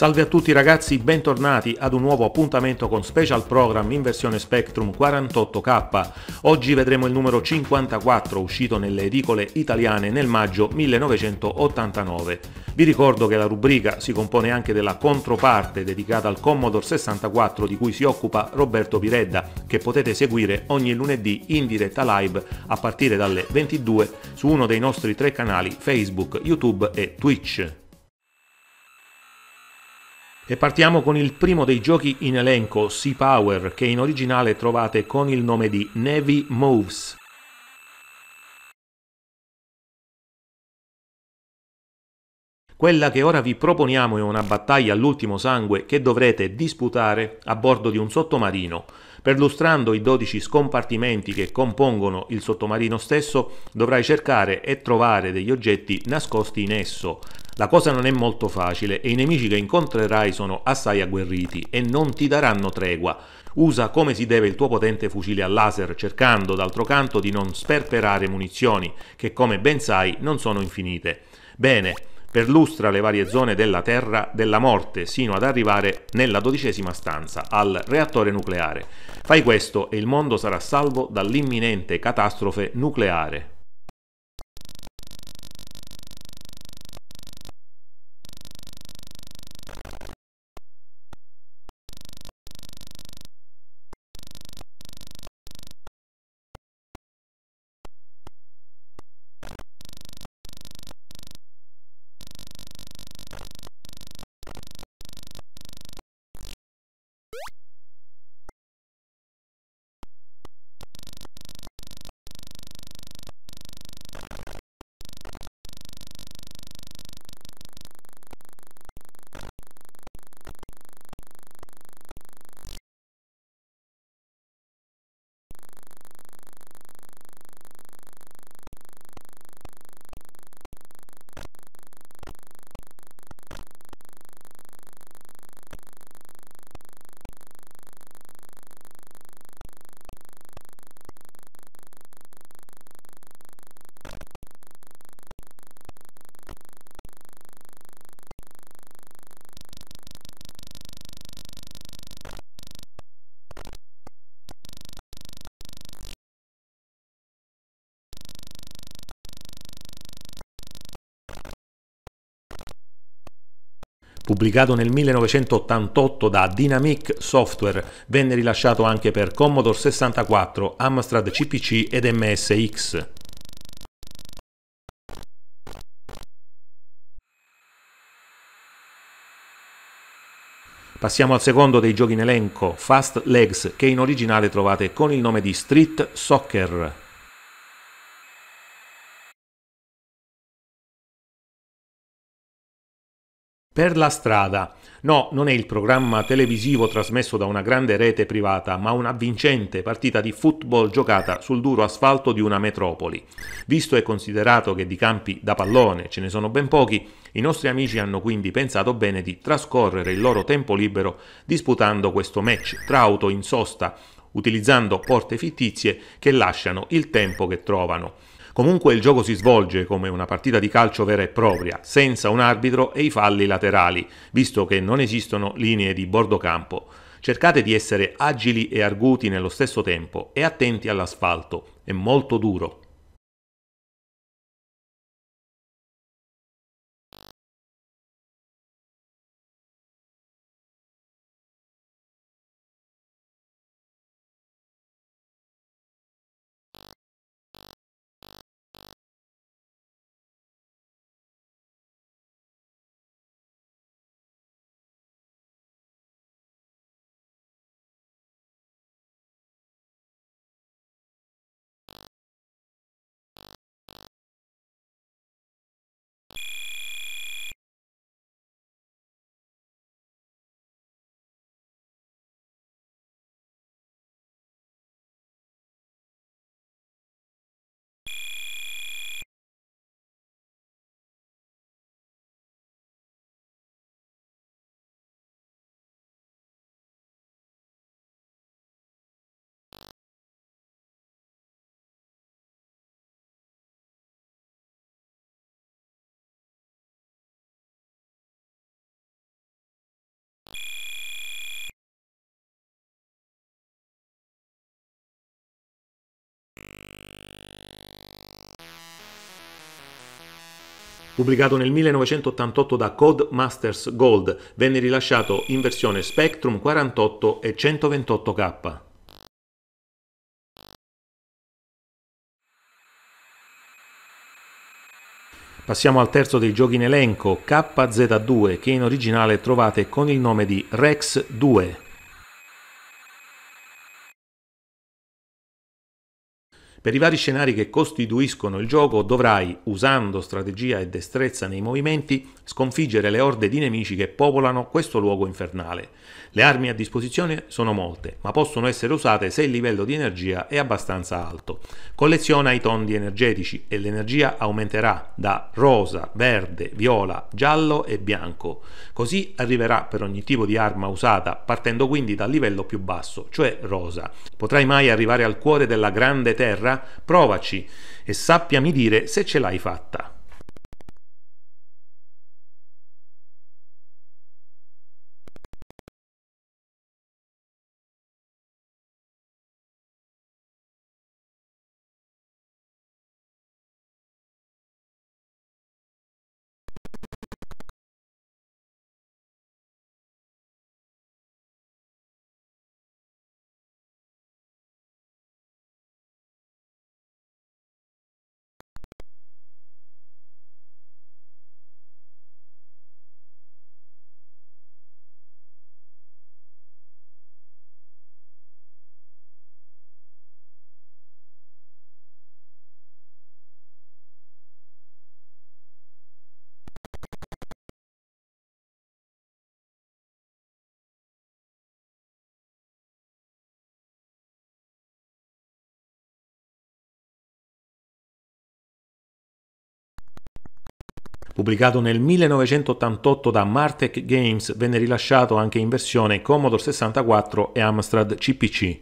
Salve a tutti ragazzi, bentornati ad un nuovo appuntamento con Special Program in versione Spectrum 48K. Oggi vedremo il numero 54 uscito nelle edicole italiane nel maggio 1989. Vi ricordo che la rubrica si compone anche della controparte dedicata al Commodore 64 di cui si occupa Roberto Piredda, che potete seguire ogni lunedì in diretta live a partire dalle 22 su uno dei nostri tre canali Facebook, YouTube e Twitch. E partiamo con il primo dei giochi in elenco, Sea Power, che in originale trovate con il nome di Navy Moves. Quella che ora vi proponiamo è una battaglia all'ultimo sangue che dovrete disputare a bordo di un sottomarino. Perlustrando i 12 scompartimenti che compongono il sottomarino stesso, dovrai cercare e trovare degli oggetti nascosti in esso. La cosa non è molto facile e i nemici che incontrerai sono assai agguerriti e non ti daranno tregua. Usa come si deve il tuo potente fucile a laser, cercando d'altro canto di non sperperare munizioni, che come ben sai non sono infinite. Bene, perlustra le varie zone della Terra della morte sino ad arrivare nella dodicesima stanza, al reattore nucleare. Fai questo e il mondo sarà salvo dall'imminente catastrofe nucleare. Pubblicato nel 1988 da Dynamic Software, venne rilasciato anche per Commodore 64, Amstrad CPC ed MSX. Passiamo al secondo dei giochi in elenco, Fast Legs, che in originale trovate con il nome di Street Soccer. Per la strada. No, non è il programma televisivo trasmesso da una grande rete privata, ma una vincente partita di football giocata sul duro asfalto di una metropoli. Visto e considerato che di campi da pallone ce ne sono ben pochi, i nostri amici hanno quindi pensato bene di trascorrere il loro tempo libero disputando questo match tra auto in sosta, utilizzando porte fittizie che lasciano il tempo che trovano. Comunque il gioco si svolge come una partita di calcio vera e propria, senza un arbitro e i falli laterali, visto che non esistono linee di bordo campo. Cercate di essere agili e arguti nello stesso tempo e attenti all'asfalto, è molto duro. Pubblicato nel 1988 da Codemasters Gold, venne rilasciato in versione Spectrum 48 e 128K. Passiamo al terzo dei giochi in elenco, KZ2, che in originale trovate con il nome di Rex 2. Per i vari scenari che costituiscono il gioco dovrai, usando strategia e destrezza nei movimenti, sconfiggere le orde di nemici che popolano questo luogo infernale. Le armi a disposizione sono molte, ma possono essere usate se il livello di energia è abbastanza alto. Colleziona i tondi energetici e l'energia aumenterà da rosa, verde, viola, giallo e bianco. Così arriverà per ogni tipo di arma usata, partendo quindi dal livello più basso, cioè rosa. Potrai mai arrivare al cuore della grande terra? Provaci e sappiami dire se ce l'hai fatta. Pubblicato nel 1988 da Martech Games, venne rilasciato anche in versione Commodore 64 e Amstrad CPC.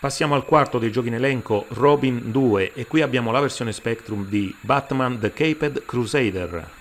Passiamo al quarto dei giochi in elenco, Robin 2, e qui abbiamo la versione Spectrum di Batman The Caped Crusader.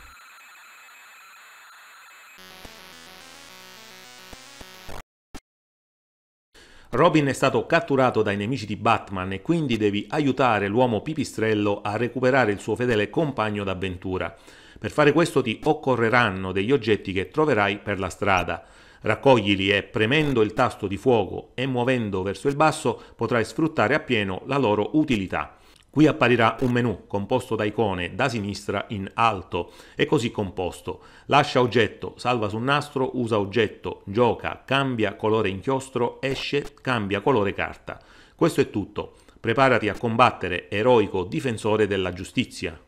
Robin è stato catturato dai nemici di Batman e quindi devi aiutare l'uomo pipistrello a recuperare il suo fedele compagno d'avventura. Per fare questo ti occorreranno degli oggetti che troverai per la strada. Raccoglili e premendo il tasto di fuoco e muovendo verso il basso potrai sfruttare appieno la loro utilità. Qui apparirà un menu composto da icone da sinistra in alto e così composto. Lascia oggetto, salva sul nastro, usa oggetto, gioca, cambia colore inchiostro, esce, cambia colore carta. Questo è tutto. Preparati a combattere, eroico difensore della giustizia.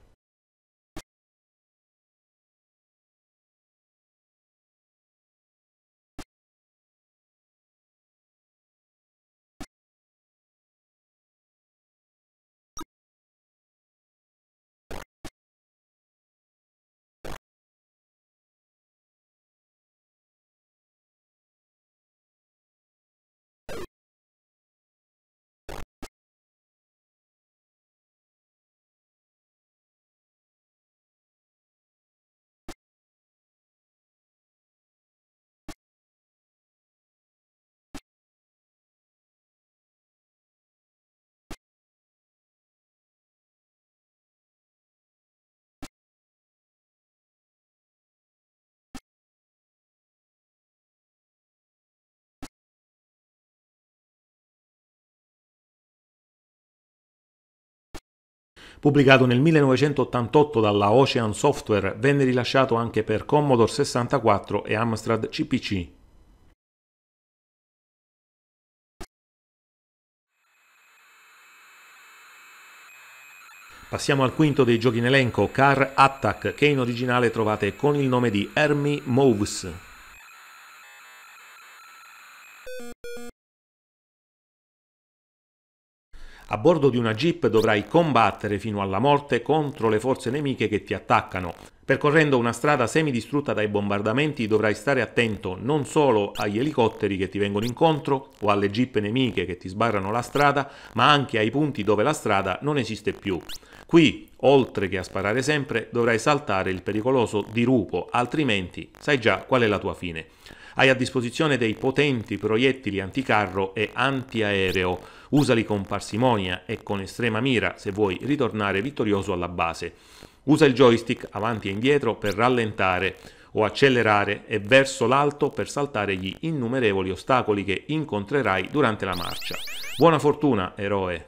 Pubblicato nel 1988 dalla Ocean Software, venne rilasciato anche per Commodore 64 e Amstrad CPC. Passiamo al quinto dei giochi in elenco, Car Attack, che in originale trovate con il nome di Hermie Moves. A bordo di una jeep dovrai combattere fino alla morte contro le forze nemiche che ti attaccano. Percorrendo una strada semidistrutta dai bombardamenti dovrai stare attento non solo agli elicotteri che ti vengono incontro o alle jeep nemiche che ti sbarrano la strada, ma anche ai punti dove la strada non esiste più. Qui, oltre che a sparare sempre, dovrai saltare il pericoloso dirupo, altrimenti sai già qual è la tua fine. Hai a disposizione dei potenti proiettili anticarro e antiaereo, Usali con parsimonia e con estrema mira se vuoi ritornare vittorioso alla base. Usa il joystick avanti e indietro per rallentare o accelerare e verso l'alto per saltare gli innumerevoli ostacoli che incontrerai durante la marcia. Buona fortuna, eroe!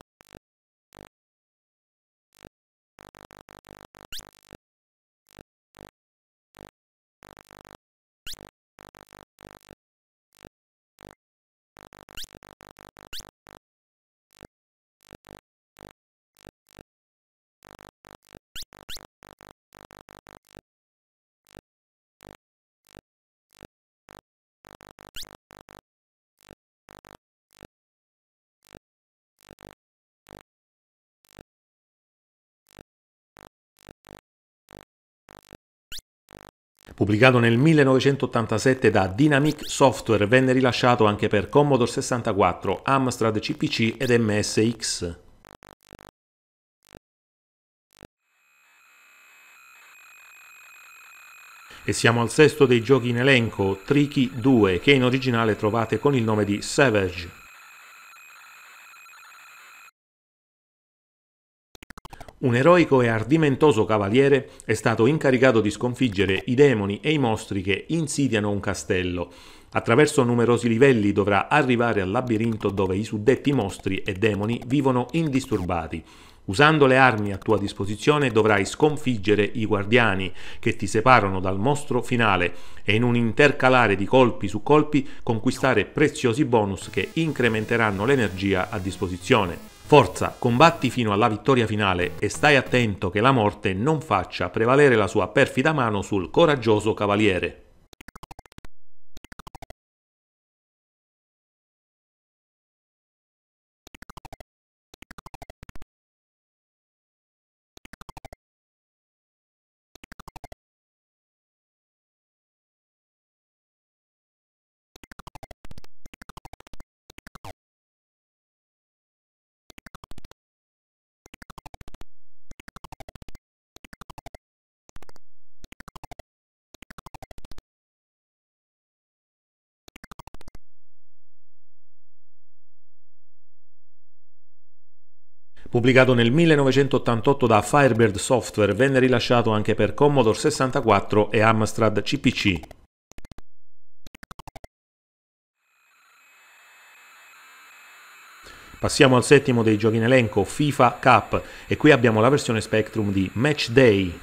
Pubblicato nel 1987 da Dynamic Software, venne rilasciato anche per Commodore 64, Amstrad CPC ed MSX. E siamo al sesto dei giochi in elenco, Tricky 2, che in originale trovate con il nome di Savage. un eroico e ardimentoso cavaliere è stato incaricato di sconfiggere i demoni e i mostri che insidiano un castello. Attraverso numerosi livelli dovrà arrivare al labirinto dove i suddetti mostri e demoni vivono indisturbati. Usando le armi a tua disposizione dovrai sconfiggere i guardiani che ti separano dal mostro finale e in un intercalare di colpi su colpi conquistare preziosi bonus che incrementeranno l'energia a disposizione. Forza, combatti fino alla vittoria finale e stai attento che la morte non faccia prevalere la sua perfida mano sul coraggioso cavaliere. Pubblicato nel 1988 da Firebird Software, venne rilasciato anche per Commodore 64 e Amstrad CPC. Passiamo al settimo dei giochi in elenco, FIFA Cup, e qui abbiamo la versione Spectrum di Match Day.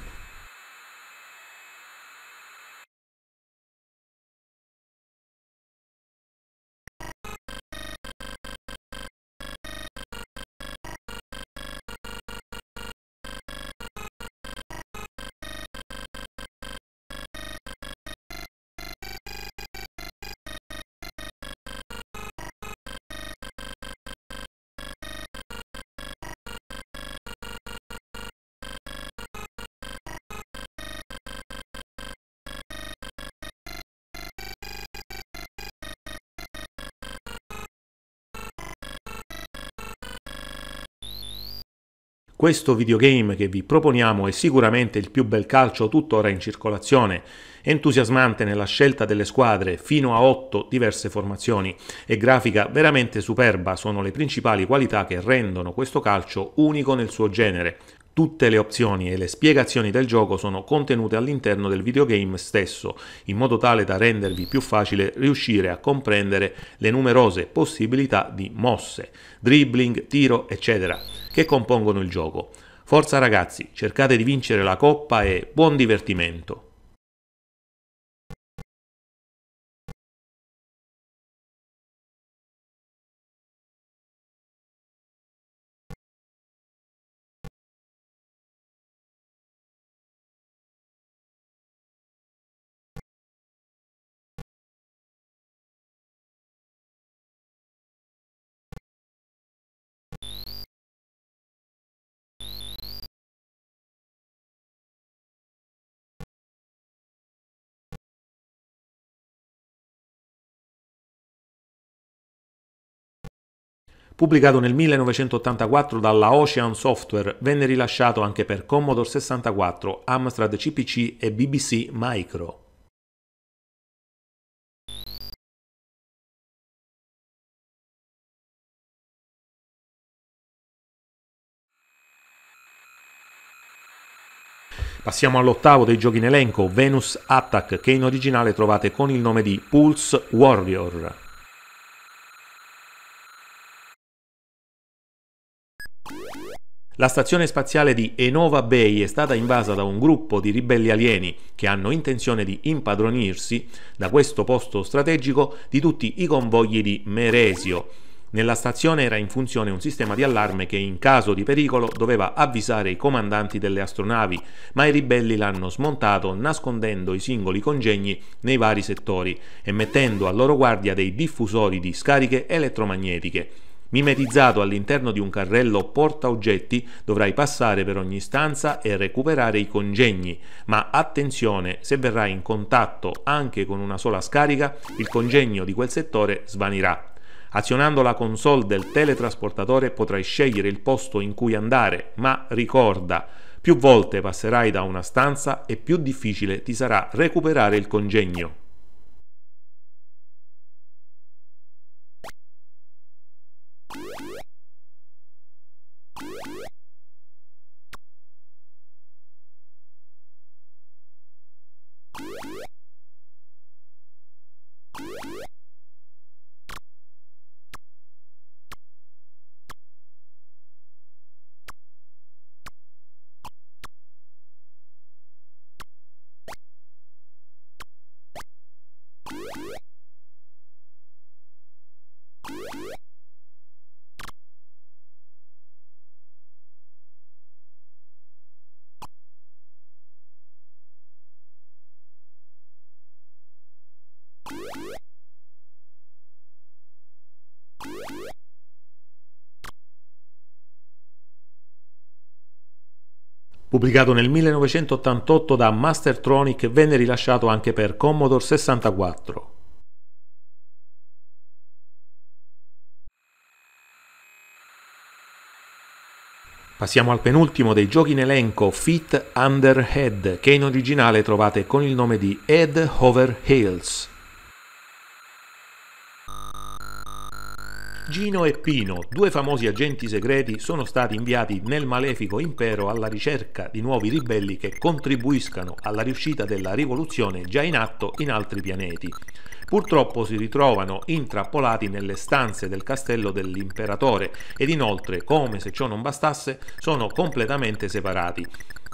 Questo videogame che vi proponiamo è sicuramente il più bel calcio tuttora in circolazione, entusiasmante nella scelta delle squadre, fino a 8 diverse formazioni e grafica veramente superba sono le principali qualità che rendono questo calcio unico nel suo genere, Tutte le opzioni e le spiegazioni del gioco sono contenute all'interno del videogame stesso, in modo tale da rendervi più facile riuscire a comprendere le numerose possibilità di mosse, dribbling, tiro, eccetera, che compongono il gioco. Forza ragazzi, cercate di vincere la coppa e buon divertimento! Pubblicato nel 1984 dalla Ocean Software, venne rilasciato anche per Commodore 64, Amstrad CPC e BBC Micro. Passiamo all'ottavo dei giochi in elenco, Venus Attack, che in originale trovate con il nome di Pulse Warrior. La stazione spaziale di Enova Bay è stata invasa da un gruppo di ribelli alieni che hanno intenzione di impadronirsi da questo posto strategico di tutti i convogli di Meresio. Nella stazione era in funzione un sistema di allarme che in caso di pericolo doveva avvisare i comandanti delle astronavi, ma i ribelli l'hanno smontato nascondendo i singoli congegni nei vari settori e mettendo a loro guardia dei diffusori di scariche elettromagnetiche. Mimetizzato all'interno di un carrello porta oggetti, dovrai passare per ogni stanza e recuperare i congegni, ma attenzione, se verrai in contatto anche con una sola scarica, il congegno di quel settore svanirà. Azionando la console del teletrasportatore potrai scegliere il posto in cui andare, ma ricorda, più volte passerai da una stanza e più difficile ti sarà recuperare il congegno. Pubblicato nel 1988 da Mastertronic, venne rilasciato anche per Commodore 64. Passiamo al penultimo dei giochi in elenco, Fit Under Head, che in originale trovate con il nome di Head Over Hills. Gino e Pino, due famosi agenti segreti, sono stati inviati nel malefico impero alla ricerca di nuovi ribelli che contribuiscano alla riuscita della rivoluzione già in atto in altri pianeti. Purtroppo si ritrovano intrappolati nelle stanze del castello dell'imperatore ed inoltre, come se ciò non bastasse, sono completamente separati.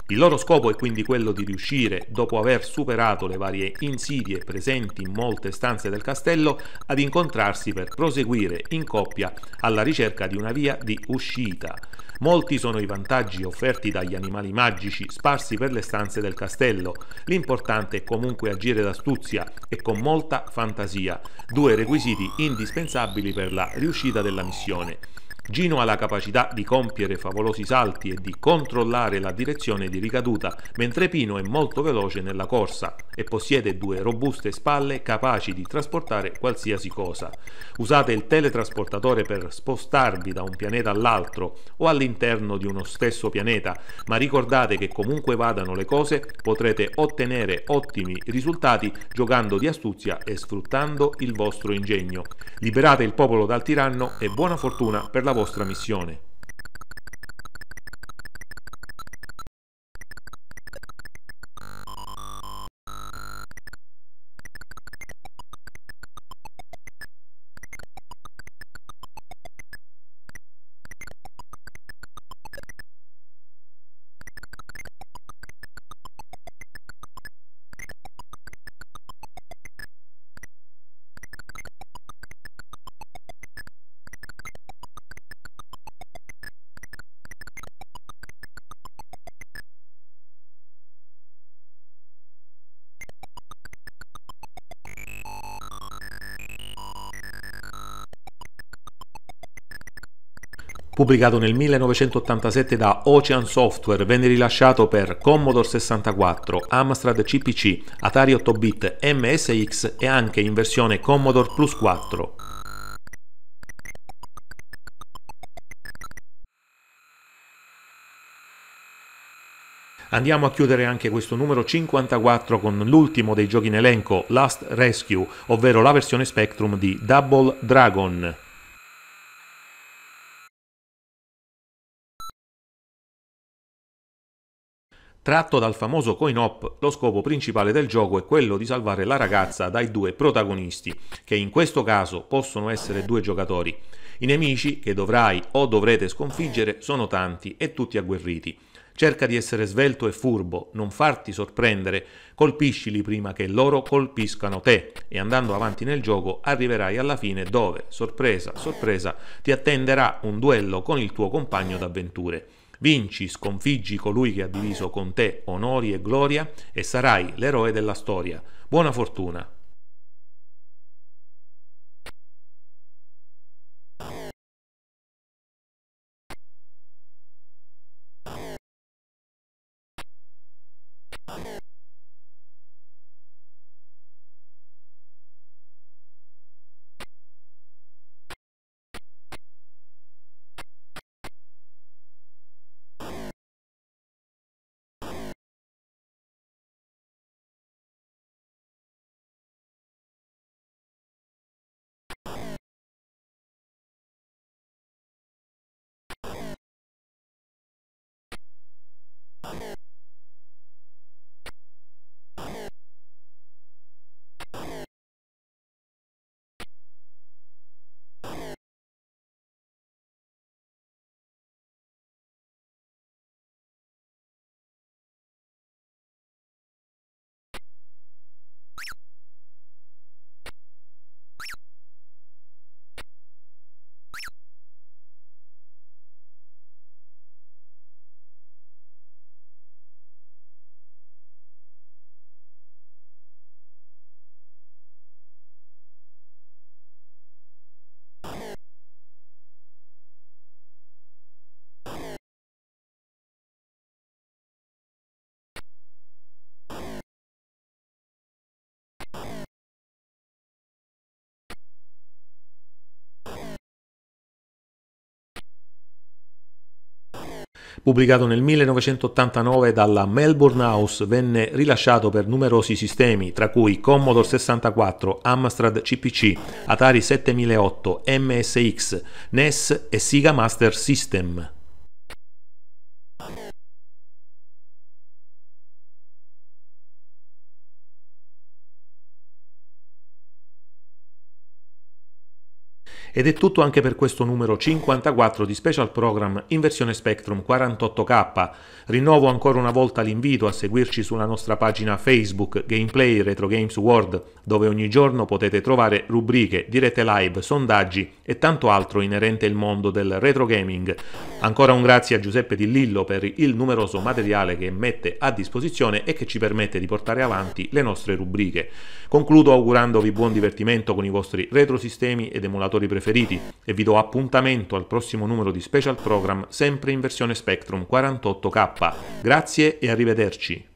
Il loro scopo è quindi quello di riuscire, dopo aver superato le varie insidie presenti in molte stanze del castello, ad incontrarsi per proseguire in coppia alla ricerca di una via di uscita. Molti sono i vantaggi offerti dagli animali magici sparsi per le stanze del castello. L'importante è comunque agire d'astuzia e con molta fantasia, due requisiti indispensabili per la riuscita della missione. Gino ha la capacità di compiere favolosi salti e di controllare la direzione di ricaduta, mentre Pino è molto veloce nella corsa e possiede due robuste spalle capaci di trasportare qualsiasi cosa. Usate il teletrasportatore per spostarvi da un pianeta all'altro o all'interno di uno stesso pianeta, ma ricordate che comunque vadano le cose potrete ottenere ottimi risultati giocando di astuzia e sfruttando il vostro ingegno. Liberate il popolo dal tiranno e buona fortuna per la vostra missione. pubblicato nel 1987 da Ocean Software, venne rilasciato per Commodore 64, Amstrad CPC, Atari 8-bit, MSX e anche in versione Commodore Plus 4. Andiamo a chiudere anche questo numero 54 con l'ultimo dei giochi in elenco, Last Rescue, ovvero la versione Spectrum di Double Dragon. tratto dal famoso coin-op, lo scopo principale del gioco è quello di salvare la ragazza dai due protagonisti, che in questo caso possono essere due giocatori. I nemici che dovrai o dovrete sconfiggere sono tanti e tutti agguerriti. Cerca di essere svelto e furbo, non farti sorprendere, colpiscili prima che loro colpiscano te e andando avanti nel gioco arriverai alla fine dove, sorpresa, sorpresa, ti attenderà un duello con il tuo compagno d'avventure. Vinci, sconfiggi colui che ha diviso con te onori e gloria e sarai l'eroe della storia. Buona fortuna! Okay. Pubblicato nel 1989 dalla Melbourne House, venne rilasciato per numerosi sistemi, tra cui Commodore 64, Amstrad CPC, Atari 7008, MSX, NES e Sega Master System. Ed è tutto anche per questo numero 54 di Special Program in versione Spectrum 48K. Rinnovo ancora una volta l'invito a seguirci sulla nostra pagina Facebook Gameplay Retro Games World, dove ogni giorno potete trovare rubriche, dirette live, sondaggi e tanto altro inerente al mondo del retro gaming. Ancora un grazie a Giuseppe Di Lillo per il numeroso materiale che mette a disposizione e che ci permette di portare avanti le nostre rubriche. Concludo augurandovi buon divertimento con i vostri retrosistemi ed emulatori preferiti preferiti e vi do appuntamento al prossimo numero di Special Program sempre in versione Spectrum 48K. Grazie e arrivederci.